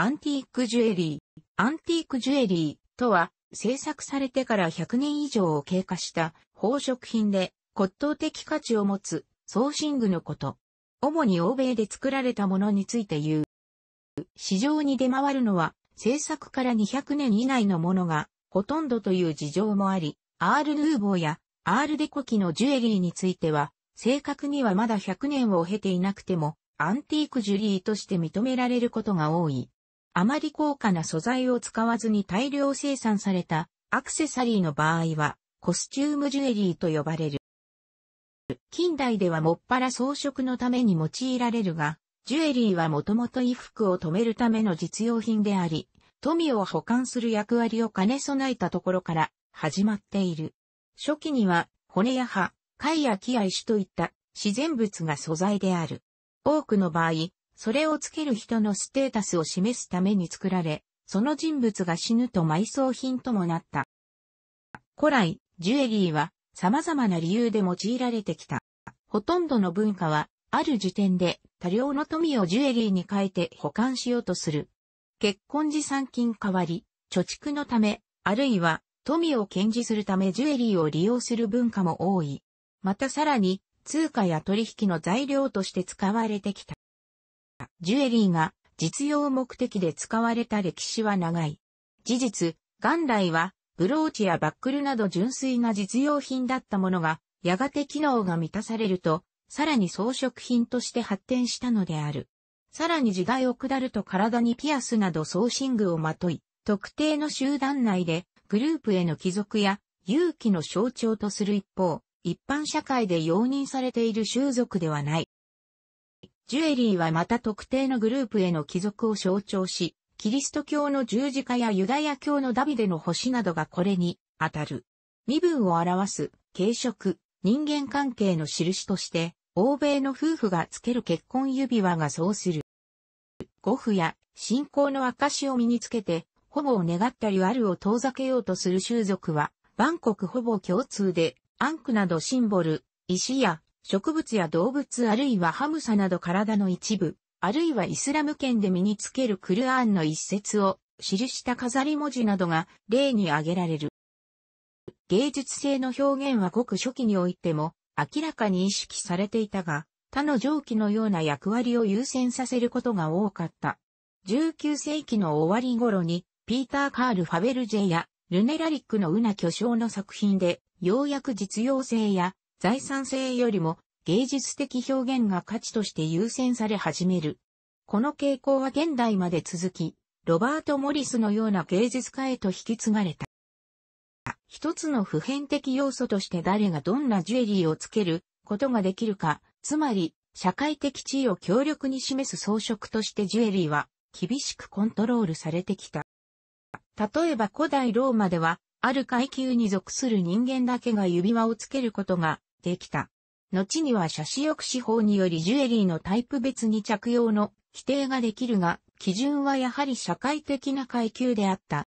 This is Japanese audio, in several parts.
アンティークジュエリー。アンティークジュエリーとは、制作されてから100年以上を経過した宝飾品で骨董的価値を持つ送信具のこと。主に欧米で作られたものについて言う。市場に出回るのは制作から200年以内のものがほとんどという事情もあり、アール・ヌーボーやアール・デコキのジュエリーについては、正確にはまだ100年を経ていなくても、アンティークジュリーとして認められることが多い。あまり高価な素材を使わずに大量生産されたアクセサリーの場合は、コスチュームジュエリーと呼ばれる。近代ではもっぱら装飾のために用いられるが、ジュエリーはもともと衣服を留めるための実用品であり、富を保管する役割を兼ね備えたところから始まっている。初期には骨や歯、貝や木や石といった自然物が素材である。多くの場合、それをつける人のステータスを示すために作られ、その人物が死ぬと埋葬品ともなった。古来、ジュエリーは様々な理由で用いられてきた。ほとんどの文化は、ある時点で多量の富をジュエリーに変えて保管しようとする。結婚時参金代わり、貯蓄のため、あるいは富を堅持するためジュエリーを利用する文化も多い。またさらに、通貨や取引の材料として使われてきた。ジュエリーが実用目的で使われた歴史は長い。事実、元来はブローチやバックルなど純粋な実用品だったものが、やがて機能が満たされると、さらに装飾品として発展したのである。さらに時代を下ると体にピアスなど装身具をまとい、特定の集団内でグループへの帰属や勇気の象徴とする一方、一般社会で容認されている習俗ではない。ジュエリーはまた特定のグループへの帰属を象徴し、キリスト教の十字架やユダヤ教のダビデの星などがこれに当たる。身分を表す、軽食、人間関係の印として、欧米の夫婦がつける結婚指輪がそうする。語符や信仰の証を身につけて、保護を願ったりあるを遠ざけようとする習俗は、万国ほぼ共通で、アンクなどシンボル、石や植物や動物あるいはハムサなど体の一部、あるいはイスラム圏で身につけるクルアーンの一節を記した飾り文字などが例に挙げられる。芸術性の表現はごく初期においても明らかに意識されていたが、他の蒸気のような役割を優先させることが多かった。19世紀の終わり頃に、ピーター・カール・ファベルジェやルネラリックのウナ巨匠の作品で、ようやく実用性や財産性よりも芸術的表現が価値として優先され始める。この傾向は現代まで続き、ロバート・モリスのような芸術家へと引き継がれた。一つの普遍的要素として誰がどんなジュエリーをつけることができるか、つまり社会的地位を強力に示す装飾としてジュエリーは厳しくコントロールされてきた。例えば古代ローマでは、ある階級に属する人間だけが指輪をつけることがしてきた。後には写真抑止法によりジュエリーのタイプ別に着用の規定ができるが、基準はやはり社会的な階級であった。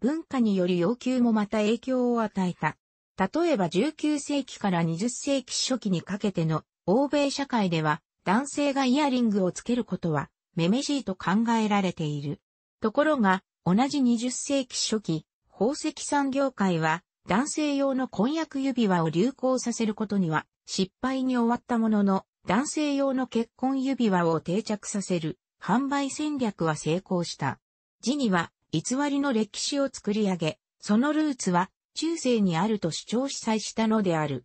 文化による要求もまた影響を与えた。例えば19世紀から20世紀初期にかけての欧米社会では男性がイヤリングをつけることはめめしいと考えられている。ところが同じ20世紀初期、宝石産業界は男性用の婚約指輪を流行させることには失敗に終わったものの、男性用の結婚指輪を定着させる販売戦略は成功した。ジニは偽りの歴史を作り上げ、そのルーツは中世にあると主張主催したのである。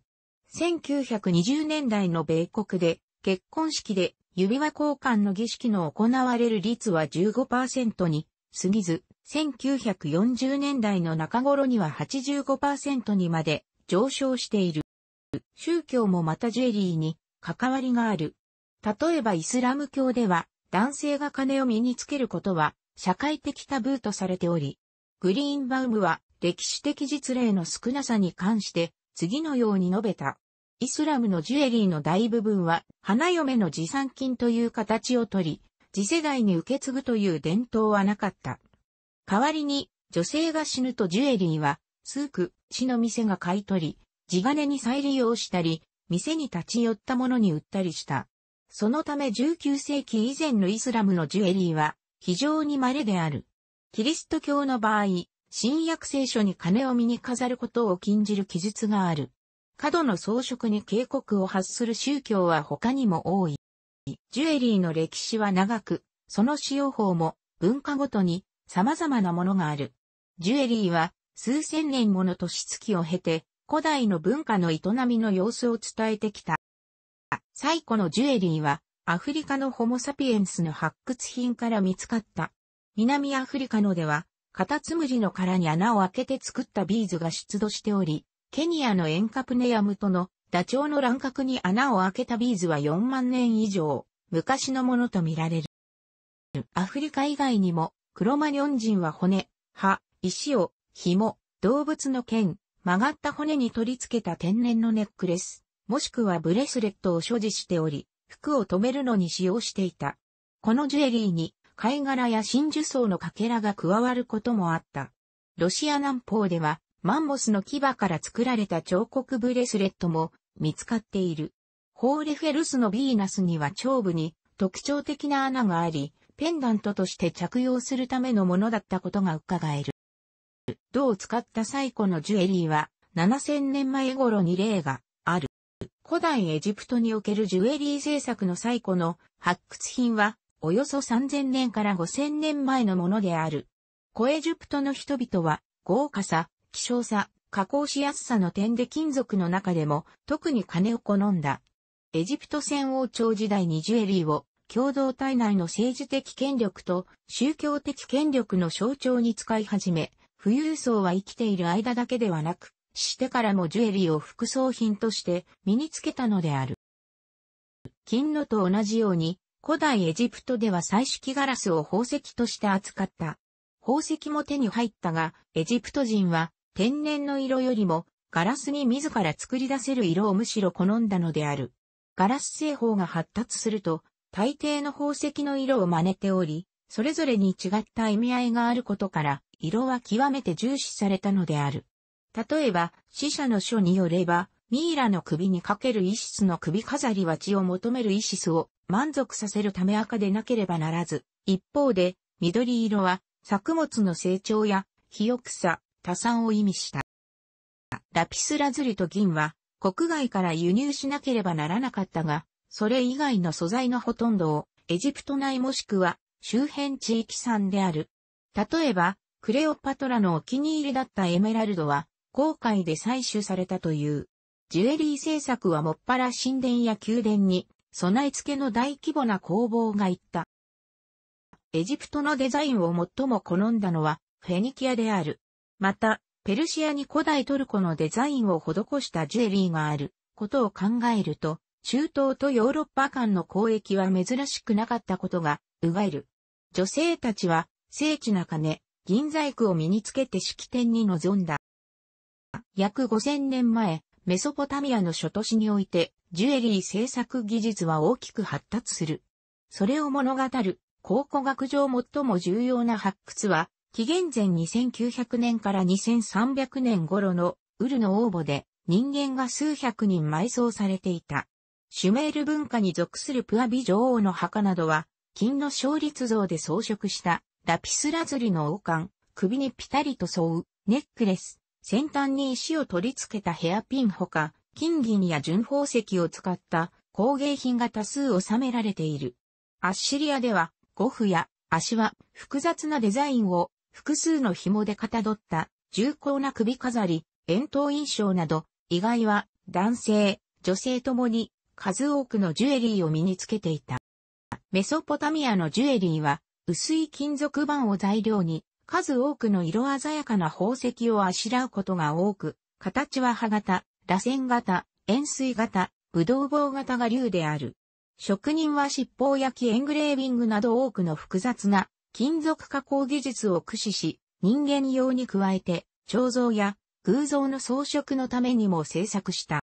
1920年代の米国で結婚式で指輪交換の儀式の行われる率は15%に過ぎず、1940年代の中頃には85%にまで上昇している。宗教もまたジュエリーに関わりがある。例えばイスラム教では男性が金を身につけることは社会的タブーとされており、グリーンバウムは歴史的実例の少なさに関して次のように述べた。イスラムのジュエリーの大部分は花嫁の持参金という形をとり、次世代に受け継ぐという伝統はなかった。代わりに、女性が死ぬとジュエリーは、スーク、死の店が買い取り、地金に再利用したり、店に立ち寄ったものに売ったりした。そのため19世紀以前のイスラムのジュエリーは、非常に稀である。キリスト教の場合、新約聖書に金を身に飾ることを禁じる記述がある。過度の装飾に警告を発する宗教は他にも多い。ジュエリーの歴史は長く、その使用法も文化ごとに様々なものがある。ジュエリーは数千年もの年月を経て古代の文化の営みの様子を伝えてきた。最古のジュエリーはアフリカのホモサピエンスの発掘品から見つかった。南アフリカのではカタツムリの殻に穴を開けて作ったビーズが出土しており、ケニアのエンカプネヤムとのダチョウの乱獲に穴を開けたビーズは4万年以上、昔のものとみられる。アフリカ以外にも、クロマニョン人は骨、歯、石を、紐、動物の剣、曲がった骨に取り付けた天然のネックレス、もしくはブレスレットを所持しており、服を留めるのに使用していた。このジュエリーに貝殻や真珠層のかけらが加わることもあった。ロシア南方ではマンモスの牙から作られた彫刻ブレスレットも見つかっている。ホーレフェルスのヴィーナスには頂部に特徴的な穴があり、ペンダントとして着用するためのものだったことが伺える。銅を使った最古のジュエリーは7000年前頃に例がある。古代エジプトにおけるジュエリー制作の最古の発掘品はおよそ3000年から5000年前のものである。古エジプトの人々は豪華さ、希少さ、加工しやすさの点で金属の中でも特に金を好んだ。エジプト戦王朝時代にジュエリーを共同体内の政治的権力と宗教的権力の象徴に使い始め、富裕層は生きている間だけではなく、してからもジュエリーを副葬品として身につけたのである。金のと同じように、古代エジプトでは彩色ガラスを宝石として扱った。宝石も手に入ったが、エジプト人は天然の色よりもガラスに自ら作り出せる色をむしろ好んだのである。ガラス製法が発達すると、大抵の宝石の色を真似ており、それぞれに違った意味合いがあることから、色は極めて重視されたのである。例えば、死者の書によれば、ミイラの首にかけるイシスの首飾りは血を求めるイシスを満足させるため赤でなければならず、一方で、緑色は作物の成長や肥沃さ、多産を意味した。ラピスラズリと銀は国外から輸入しなければならなかったが、それ以外の素材のほとんどをエジプト内もしくは周辺地域産である。例えば、クレオパトラのお気に入りだったエメラルドは、航海で採取されたという。ジュエリー製作はもっぱら神殿や宮殿に、備え付けの大規模な工房がいった。エジプトのデザインを最も好んだのは、フェニキアである。また、ペルシアに古代トルコのデザインを施したジュエリーがあることを考えると、中東とヨーロッパ間の交易は珍しくなかったことが、うがえる。女性たちは、精緻な金、銀細工を身につけて式典に臨んだ。約5000年前、メソポタミアの諸都市において、ジュエリー制作技術は大きく発達する。それを物語る、考古学上最も重要な発掘は、紀元前2900年から2300年頃のウルの応募で人間が数百人埋葬されていた。シュメール文化に属するプアビ女王の墓などは、金の勝率像で装飾したラピスラズリの王冠、首にピタリと沿うネックレス、先端に石を取り付けたヘアピンほか、金銀や純宝石を使った工芸品が多数収められている。アッシリアでは、ゴフや足は複雑なデザインを複数の紐でかたどった重厚な首飾り、円筒印象など、意外は男性、女性ともに数多くのジュエリーを身につけていた。メソポタミアのジュエリーは、薄い金属板を材料に、数多くの色鮮やかな宝石をあしらうことが多く、形は歯型、螺旋型、円錐型、ぶどう棒型が竜である。職人は尻尾焼きエングレービングなど多くの複雑な金属加工技術を駆使し、人間用に加えて、彫像や偶像の装飾のためにも製作した。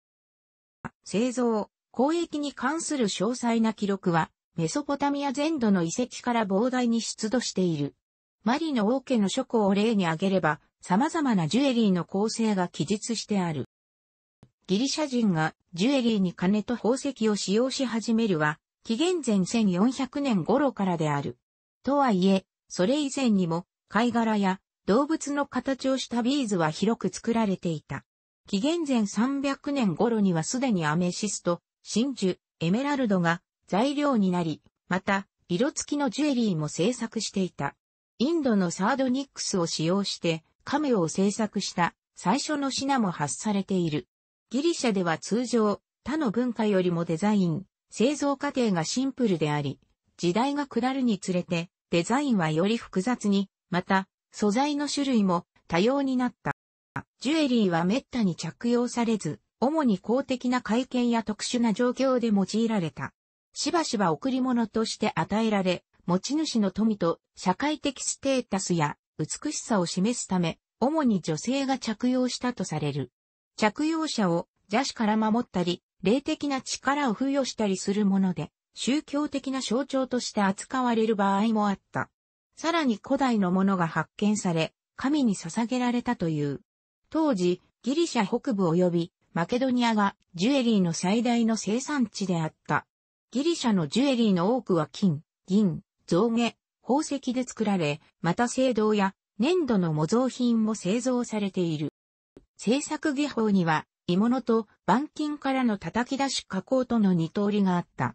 製造、交易に関する詳細な記録は、メソポタミア全土の遺跡から膨大に出土している。マリの王家の書庫を例に挙げれば、様々なジュエリーの構成が記述してある。ギリシャ人がジュエリーに金と宝石を使用し始めるは、紀元前1400年頃からである。とはいえ、それ以前にも、貝殻や動物の形をしたビーズは広く作られていた。紀元前300年頃にはすでにアメシスト、真珠、エメラルドが材料になり、また、色付きのジュエリーも制作していた。インドのサードニックスを使用して、カメを制作した最初の品も発されている。ギリシャでは通常、他の文化よりもデザイン、製造過程がシンプルであり、時代が下るにつれて、デザインはより複雑に、また、素材の種類も多様になった。ジュエリーは滅多に着用されず、主に公的な会見や特殊な状況で用いられた。しばしば贈り物として与えられ、持ち主の富と社会的ステータスや美しさを示すため、主に女性が着用したとされる。着用者を邪視から守ったり、霊的な力を付与したりするもので、宗教的な象徴として扱われる場合もあった。さらに古代のものが発見され、神に捧げられたという。当時、ギリシャ北部及びマケドニアがジュエリーの最大の生産地であった。ギリシャのジュエリーの多くは金、銀、象牙、宝石で作られ、また青銅や粘土の模造品も製造されている。製作技法には、鋳物と板金からの叩き出し加工との二通りがあった。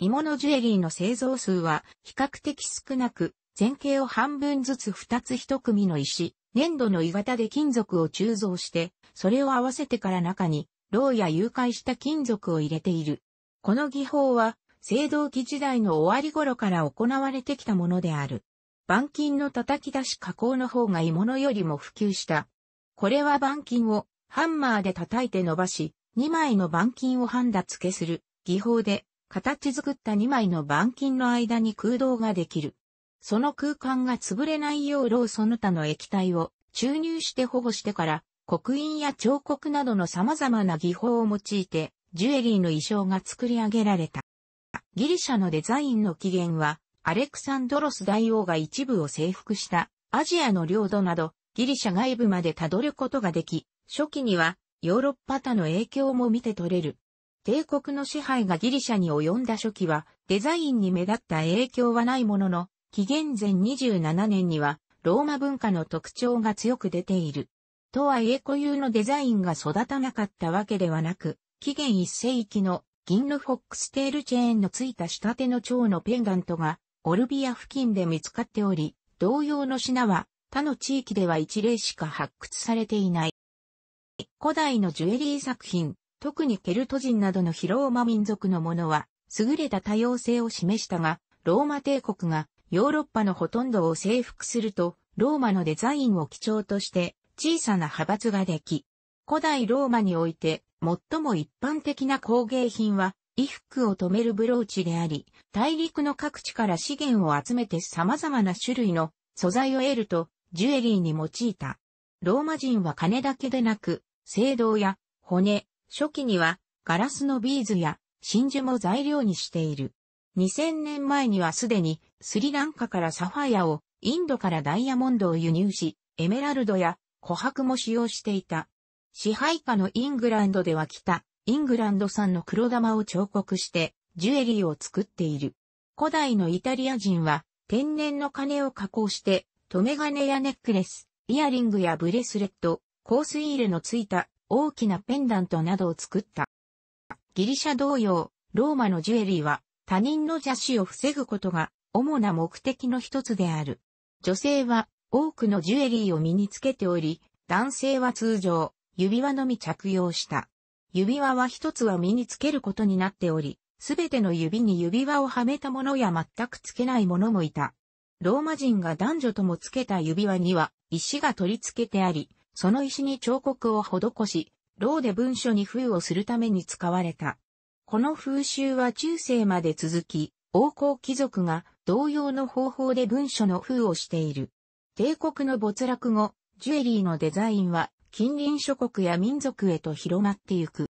鋳物ジュエリーの製造数は比較的少なく、前景を半分ずつ二つ一組の石、粘土の鋳型で金属を鋳造して、それを合わせてから中に、牢や誘拐した金属を入れている。この技法は、青銅器時代の終わり頃から行われてきたものである。板金の叩き出し加工の方が鋳物よりも普及した。これは板金をハンマーで叩いて伸ばし、2枚の板金をハンダ付けする技法で、形作った2枚の板金の間に空洞ができる。その空間が潰れないようローその他の液体を注入して保護してから、刻印や彫刻などの様々な技法を用いて、ジュエリーの衣装が作り上げられた。ギリシャのデザインの起源は、アレクサンドロス大王が一部を征服したアジアの領土など、ギリシャ外部までたどることができ、初期にはヨーロッパ他の影響も見て取れる。帝国の支配がギリシャに及んだ初期は、デザインに目立った影響はないものの、紀元前27年には、ローマ文化の特徴が強く出ている。とはいえ固有のデザインが育たなかったわけではなく、紀元一世紀の銀のフォックステールチェーンのついた仕立ての蝶のペンダントが、オルビア付近で見つかっており、同様の品は他の地域では一例しか発掘されていない。古代のジュエリー作品、特にケルト人などのヒローマ民族のものは、優れた多様性を示したが、ローマ帝国がヨーロッパのほとんどを征服すると、ローマのデザインを基調として小さな派閥ができ、古代ローマにおいて最も一般的な工芸品は衣服を留めるブローチであり、大陸の各地から資源を集めて様々な種類の素材を得るとジュエリーに用いた。ローマ人は金だけでなく、青銅や骨、初期にはガラスのビーズや真珠も材料にしている。2000年前にはすでにスリランカからサファイアを、インドからダイヤモンドを輸入し、エメラルドや琥珀も使用していた。支配下のイングランドでは北、イングランド産の黒玉を彫刻して、ジュエリーを作っている。古代のイタリア人は、天然の金を加工して、留め金やネックレス、イヤリングやブレスレット、香水入れのついた大きなペンダントなどを作った。ギリシャ同様、ローマのジュエリーは他人の邪視を防ぐことが主な目的の一つである。女性は多くのジュエリーを身につけており、男性は通常、指輪のみ着用した。指輪は一つは身につけることになっており、すべての指に指輪をはめたものや全くつけないものもいた。ローマ人が男女ともつけた指輪には石が取り付けてあり、その石に彫刻を施し、ローで文書に封をするために使われた。この風習は中世まで続き、王侯貴族が同様の方法で文書の封をしている。帝国の没落後、ジュエリーのデザインは近隣諸国や民族へと広まってゆく。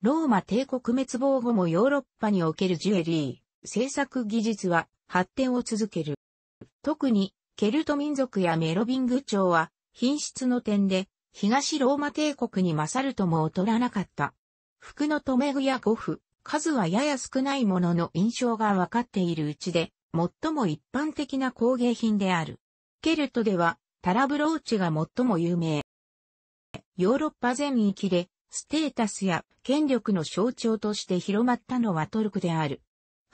ローマ帝国滅亡後もヨーロッパにおけるジュエリー、制作技術は発展を続ける。特に、ケルト民族やメロビング朝は、品質の点で、東ローマ帝国に勝るとも劣らなかった。服の留め具や五符、数はやや少ないものの印象がわかっているうちで、最も一般的な工芸品である。ケルトでは、タラブローチが最も有名。ヨーロッパ全域で、ステータスや権力の象徴として広まったのはトルクである。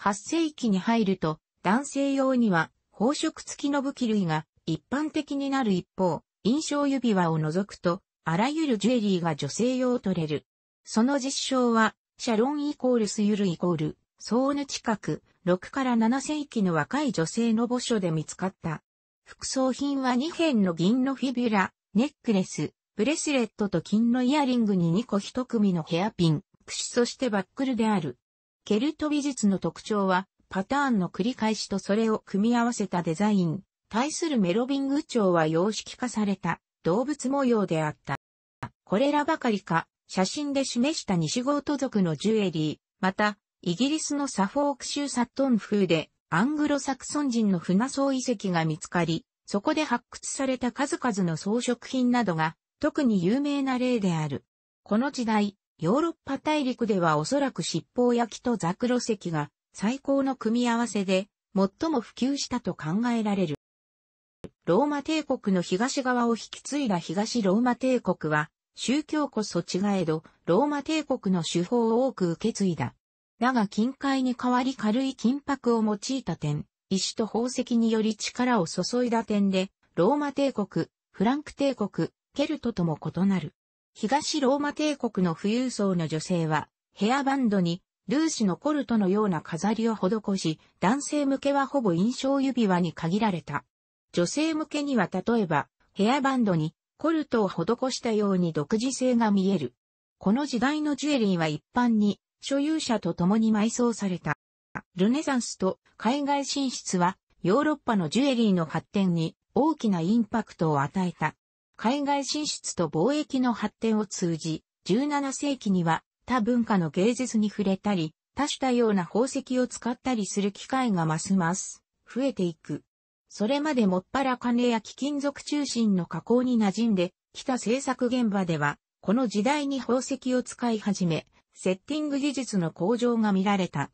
8世紀に入ると、男性用には、宝飾付きの武器類が一般的になる一方、印象指輪を除くと、あらゆるジュエリーが女性用を取れる。その実証は、シャロンイコールスユルイコール、ソーヌ近く、6から7世紀の若い女性の墓所で見つかった。副葬品は2辺の銀のフィビュラ、ネックレス、ブレスレットと金のイヤリングに2個1組のヘアピン、串そしてバックルである。ケルト美術の特徴は、パターンの繰り返しとそれを組み合わせたデザイン。対するメロビング調は様式化された動物模様であった。これらばかりか、写真で示した西ゴート族のジュエリー、また、イギリスのサフォーク州サットン風で、アングロサクソン人の船層遺跡が見つかり、そこで発掘された数々の装飾品などが、特に有名な例である。この時代、ヨーロッパ大陸ではおそらく七宝焼きとザクロ石が最高の組み合わせで最も普及したと考えられる。ローマ帝国の東側を引き継いだ東ローマ帝国は宗教こそ違えど、ローマ帝国の手法を多く受け継いだ。だが金塊に代わり軽い金箔を用いた点、石と宝石により力を注いだ点で、ローマ帝国、フランク帝国、ケルトとも異なる。東ローマ帝国の富裕層の女性は、ヘアバンドに、ルーシのコルトのような飾りを施し、男性向けはほぼ印象指輪に限られた。女性向けには例えば、ヘアバンドに、コルトを施したように独自性が見える。この時代のジュエリーは一般に所有者と共に埋葬された。ルネサンスと海外進出はヨーロッパのジュエリーの発展に大きなインパクトを与えた。海外進出と貿易の発展を通じ、17世紀には他文化の芸術に触れたり、多種多様な宝石を使ったりする機会がますます増えていく。それまでもっぱら金や貴金属中心の加工に馴染んできた製作現場では、この時代に宝石を使い始め、セッティング技術の向上が見られた。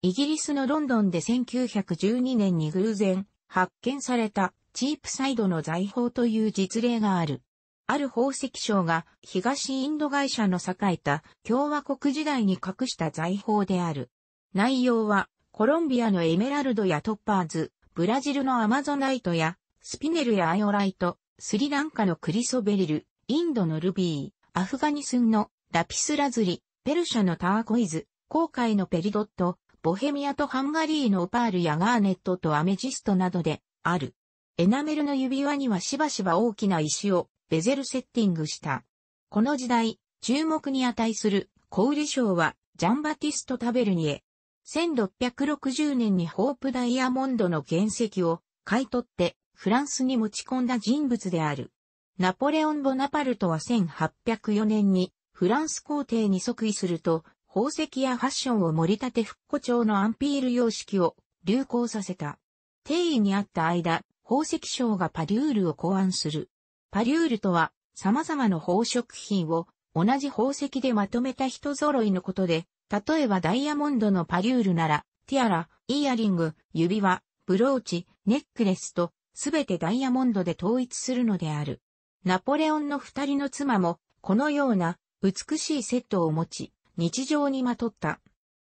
イギリスのロンドンで1912年に偶然発見されたチープサイドの財宝という実例がある。ある宝石商が東インド会社の栄えた共和国時代に隠した財宝である。内容はコロンビアのエメラルドやトッパーズ、ブラジルのアマゾナイトや、スピネルやアイオライト、スリランカのクリソベリル、インドのルビー、アフガニスンのラピスラズリ、ペルシャのターコイズ、航海のペリドット、ボヘミアとハンガリーのオパールやガーネットとアメジストなどである。エナメルの指輪にはしばしば大きな石をベゼルセッティングした。この時代、注目に値する小売賞はジャンバティスト・タベルニエ、1660年にホープダイヤモンドの原石を買い取ってフランスに持ち込んだ人物である。ナポレオン・ボナパルトは1804年にフランス皇帝に即位すると宝石やファッションを盛り立て復古調のアンピール様式を流行させた。定位にあった間、宝石商がパリュールを考案する。パリュールとは様々な宝飾品を同じ宝石でまとめた人揃いのことで、例えばダイヤモンドのパリュールなら、ティアラ、イヤリング、指輪、ブローチ、ネックレスと、すべてダイヤモンドで統一するのである。ナポレオンの二人の妻も、このような美しいセットを持ち、日常にまとった。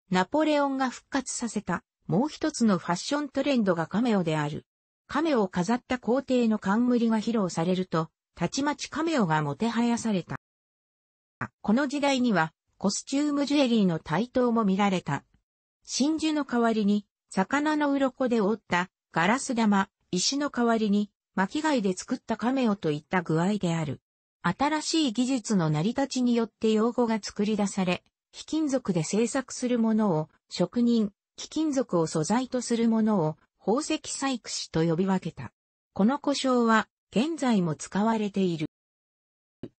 ナポレオンが復活させた、もう一つのファッショントレンドがカメオである。カメオを飾った皇帝の冠が披露されると、たちまちカメオがもてはやされた。この時代には、コスチュームジュエリーの台頭も見られた。真珠の代わりに、魚の鱗で覆ったガラス玉、石の代わりに、巻貝で作ったカメオといった具合である。新しい技術の成り立ちによって用語が作り出され、非金属で製作するものを職人、貴金属を素材とするものを宝石採掘師と呼び分けた。この故障は現在も使われている。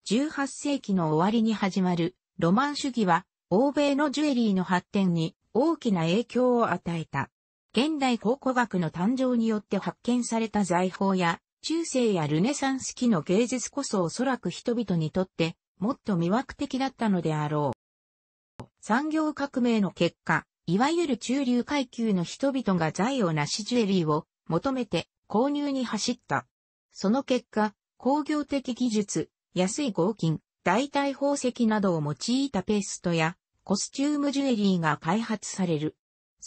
18世紀の終わりに始まるロマン主義は、欧米のジュエリーの発展に大きな影響を与えた。現代考古学の誕生によって発見された財宝や、中世やルネサンス期の芸術こそおそらく人々にとって、もっと魅惑的だったのであろう。産業革命の結果、いわゆる中流階級の人々が財をなしジュエリーを求めて購入に走った。その結果、工業的技術、安い合金、代替宝石などを用いたペーストやコスチュームジュエリーが開発される。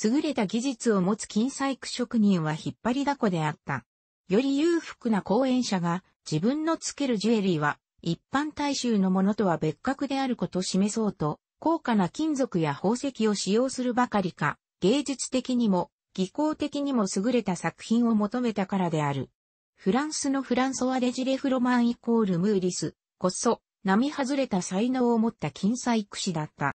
優れた技術を持つ金細工職人は引っ張りだこであった。より裕福な講演者が自分のつけるジュエリーは一般大衆のものとは別格であることを示そうと、高価な金属や宝石を使用するばかりか、芸術的にも技巧的にも優れた作品を求めたからである。フランスのフランソワ・デジレフ・ロマンイコール・ムーリス、こそ、並外れた才能を持った金細工師だった。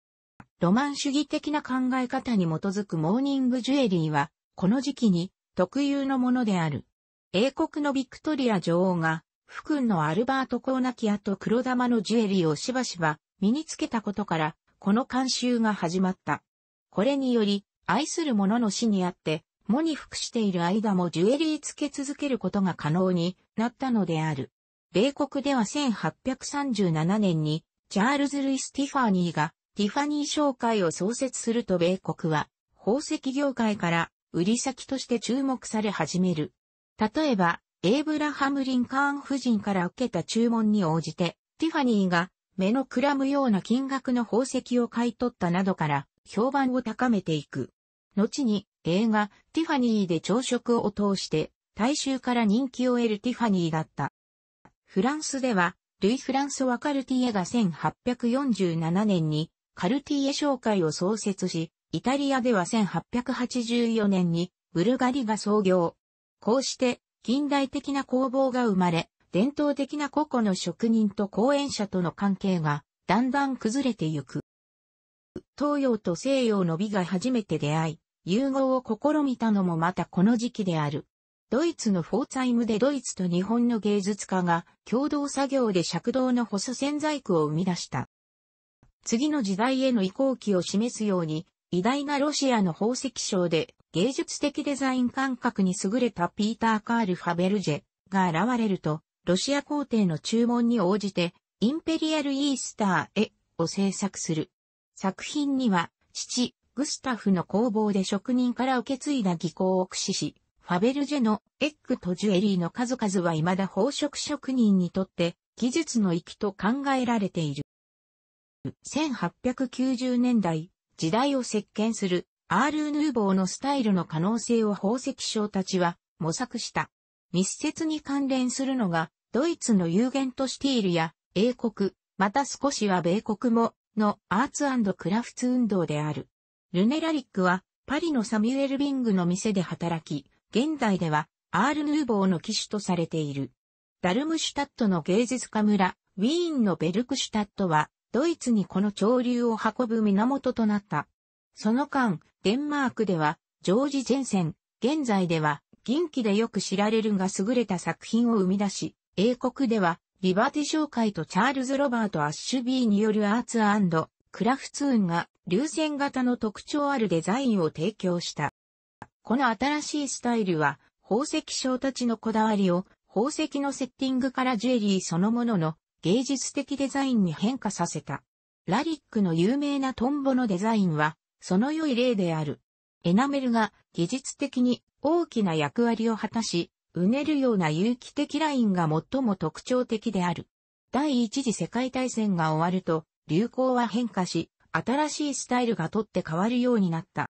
ロマン主義的な考え方に基づくモーニングジュエリーは、この時期に特有のものである。英国のビクトリア女王が、福君のアルバート・コーナキアと黒玉のジュエリーをしばしば身につけたことから、この慣習が始まった。これにより、愛する者の死にあって、喪に服している間もジュエリーつけ続けることが可能になったのである。米国では1837年に、チャールズ・ルイス・ティファニーが、ティファニー商会を創設すると米国は、宝石業界から、売り先として注目され始める。例えば、エイブラハム・リンカーン夫人から受けた注文に応じて、ティファニーが目のくらむような金額の宝石を買い取ったなどから評判を高めていく。後に映画ティファニーで朝食を通して大衆から人気を得るティファニーだった。フランスでは、ルイ・フランソワ・カルティエが1847年にカルティエ商会を創設し、イタリアでは1884年にブルガリが創業。こうして近代的な工房が生まれ、伝統的な個々の職人と講演者との関係がだんだん崩れてゆく。東洋と西洋の美が初めて出会い、融合を試みたのもまたこの時期である。ドイツのフォーツァイムでドイツと日本の芸術家が共同作業で尺道の細線細工を生み出した。次の時代への移行期を示すように、偉大なロシアの宝石賞で芸術的デザイン感覚に優れたピーター・カール・ファベルジェが現れると、ロシア皇帝の注文に応じて、インペリアル・イースター・絵を制作する。作品には、父、グスタフの工房で職人から受け継いだ技巧を駆使し、ァベルジェのエッグとジュエリーの数々は未だ宝飾職人にとって技術の域と考えられている。1890年代、時代を席巻するアールヌーボーのスタイルの可能性を宝石商たちは模索した。密接に関連するのが、ドイツのユーゲントシティールや英国、また少しは米国も、のアーツクラフツ運動である。ルネラリックはパリのサミュエル・ビングの店で働き、現代ではアール・ヌーボーの騎手とされている。ダルムシュタットの芸術家村、ウィーンのベルクシュタットは、ドイツにこの潮流を運ぶ源となった。その間、デンマークでは、ジョージ・ジェンセン、現在では、銀器でよく知られるが優れた作品を生み出し、英国では、リバティ商会とチャールズ・ロバート・アッシュビーによるアーツクラフツーンが、流線型の特徴あるデザインを提供した。この新しいスタイルは、宝石商たちのこだわりを、宝石のセッティングからジュエリーそのものの芸術的デザインに変化させた。ラリックの有名なトンボのデザインは、その良い例である。エナメルが技術的に大きな役割を果たし、うねるような有機的ラインが最も特徴的である。第一次世界大戦が終わると、流行は変化し、新しいスタイルが取って変わるようになった。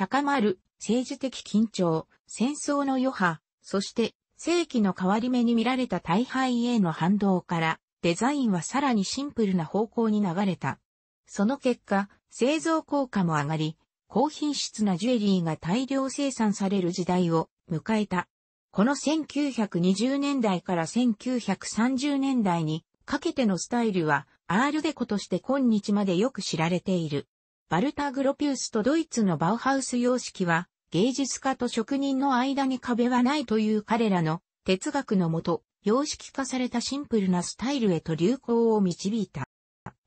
高まる政治的緊張、戦争の余波、そして世紀の変わり目に見られた大敗への反動から、デザインはさらにシンプルな方向に流れた。その結果、製造効果も上がり、高品質なジュエリーが大量生産される時代を迎えた。この1920年代から1930年代にかけてのスタイルはアールデコとして今日までよく知られている。バルタ・グロピウスとドイツのバウハウス様式は、芸術家と職人の間に壁はないという彼らの哲学のもと、様式化されたシンプルなスタイルへと流行を導いた。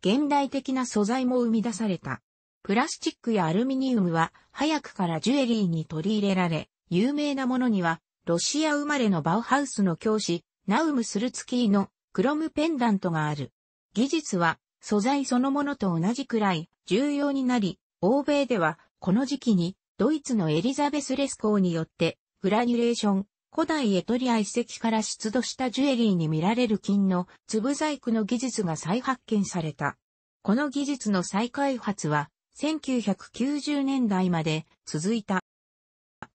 現代的な素材も生み出された。プラスチックやアルミニウムは早くからジュエリーに取り入れられ、有名なものには、ロシア生まれのバウハウスの教師、ナウムスルツキーのクロムペンダントがある。技術は素材そのものと同じくらい重要になり、欧米ではこの時期にドイツのエリザベス・レスコーによってグラニュレーション、古代エトリア遺跡から出土したジュエリーに見られる金の粒細工の技術が再発見された。この技術の再開発は1990年代まで続いた。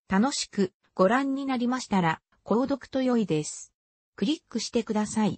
楽しくご覧になりましたら、購読と良いです。クリックしてください。